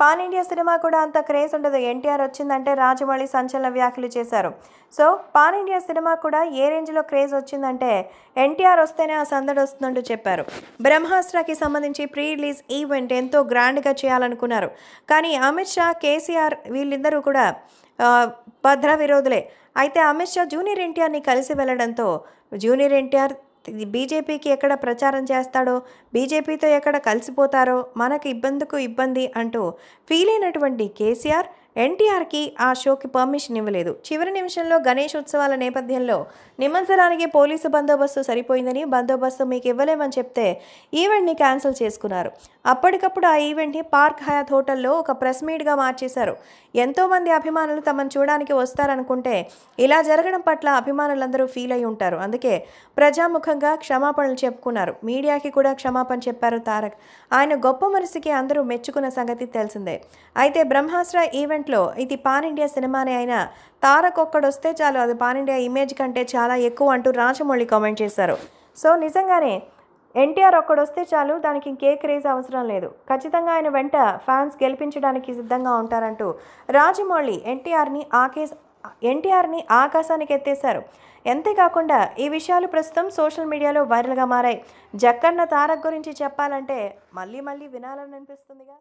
pan India cinema కూడా అంత craze ఉండదు ఎన్టీఆర్ వచ్చిందంటే రాజమౌళి సంచలన వ్యాఖ్యలు చేశారు సో పాన్ ఇండియా సినిమా కూడా ఏ రేంజ్లో క్రేజ్ వచ్చిందంటే ఎన్టీఆర్ వస్తేనే ఆ సందడి వస్తుందంటూ చెప్పారు బ్రహ్మాస్త్రకి సంబంధించి ప్రీ రిలీజ్ ఈవెంట్ ఎంతో గ్రాండ్గా చేయాలనుకున్నారు కానీ అమిత్ షా కేసీఆర్ వీళ్ళిద్దరూ కూడా భద్ర విరోధులే అయితే అమిత్ షా జూనియర్ ఎన్టీఆర్ని కలిసి వెళ్లడంతో జూనియర్ ఎన్టీఆర్ బీజేపీకి ఎక్కడ ప్రచారం చేస్తాడో బీజేపీతో ఎక్కడ కలిసిపోతారో మనకు ఇబ్బందుకు ఇబ్బంది అంటూ ఫీల్ అయినటువంటి కేసీఆర్ ఎన్టీఆర్కి ఆ షోకి పర్మిషన్ ఇవ్వలేదు చివరి నిమిషంలో గణేష్ ఉత్సవాల నేపథ్యంలో నిమజ్జనానికి పోలీసు బందోబస్తు సరిపోయిందని బందోబస్తు మీకు ఇవ్వలేమని చెప్తే ఈవెంట్ని క్యాన్సిల్ చేసుకున్నారు అప్పటికప్పుడు ఆ ఈవెంట్ని పార్క్ హయాత్ హోటల్లో ఒక ప్రెస్ మీట్గా మార్చేశారు ఎంతోమంది అభిమానులు తమను చూడడానికి వస్తారనుకుంటే ఇలా జరగడం పట్ల అభిమానులందరూ ఫీల్ అయి ఉంటారు అందుకే ప్రజాముఖంగా క్షమాపణలు చెప్పుకున్నారు మీడియాకి కూడా క్షమాపణ చెప్పారు తారక్ ఆయన గొప్ప మనసుకి అందరూ మెచ్చుకున్న సంగతి తెలిసిందే అయితే బ్రహ్మాస్త్ర ఈవెంట్లో ఇది పాన్ ఇండియా సినిమానే అయినా తారక్ ఒక్కడొస్తే చాలు అది పాన్ ఇండియా ఇమేజ్ కంటే చాలా ఎక్కువ అంటూ రాజమౌళి కామెంట్ చేశారు సో నిజంగానే ఎన్టీఆర్ ఒక్కడొస్తే చాలు దానికి ఇంకే క్రేజ్ అవసరం లేదు ఖచ్చితంగా ఆయన వెంట ఫ్యాన్స్ గెలిపించడానికి సిద్ధంగా ఉంటారంటూ రాజమౌళి ఎన్టీఆర్ని ఆకేస్ ఎన్టీఆర్ని ఆకాశానికి ఎత్తేశారు ఎంతేకాకుండా ఈ విషయాలు ప్రస్తుతం సోషల్ మీడియాలో వైరల్గా మారాయి జక్కన్న తారక్ గురించి చెప్పాలంటే మళ్ళీ మళ్ళీ వినాలని అనిపిస్తుందిగా